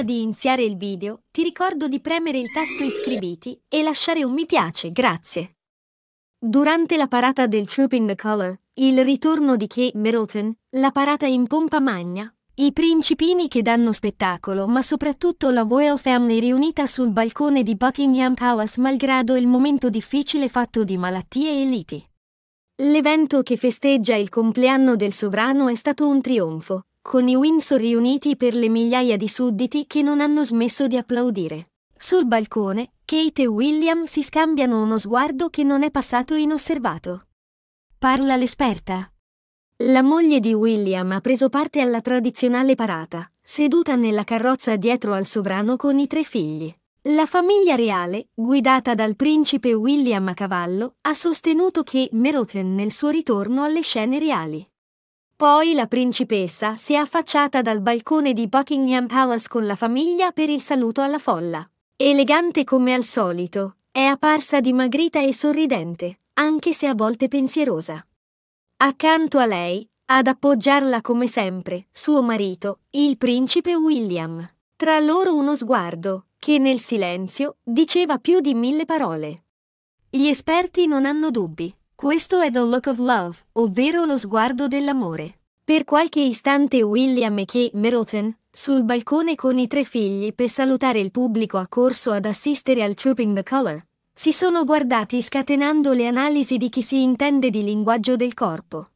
Prima di iniziare il video, ti ricordo di premere il tasto iscriviti e lasciare un mi piace, grazie. Durante la parata del Troop in the Color, il ritorno di Kate Middleton, la parata in pompa magna, i principini che danno spettacolo, ma soprattutto la Royal Family riunita sul balcone di Buckingham Palace malgrado il momento difficile fatto di malattie e liti. L'evento che festeggia il compleanno del sovrano è stato un trionfo, con i Windsor riuniti per le migliaia di sudditi che non hanno smesso di applaudire. Sul balcone, Kate e William si scambiano uno sguardo che non è passato inosservato. Parla l'esperta. La moglie di William ha preso parte alla tradizionale parata, seduta nella carrozza dietro al sovrano con i tre figli. La famiglia reale, guidata dal principe William a cavallo, ha sostenuto che Meroten nel suo ritorno alle scene reali poi la principessa si è affacciata dal balcone di Buckingham Palace con la famiglia per il saluto alla folla. Elegante come al solito, è apparsa dimagrita e sorridente, anche se a volte pensierosa. Accanto a lei, ad appoggiarla come sempre, suo marito, il principe William. Tra loro uno sguardo, che nel silenzio diceva più di mille parole. Gli esperti non hanno dubbi. Questo è The Look of Love, ovvero lo sguardo dell'amore. Per qualche istante William e Kate Middleton, sul balcone con i tre figli per salutare il pubblico accorso ad assistere al Trooping the Color, si sono guardati scatenando le analisi di chi si intende di linguaggio del corpo.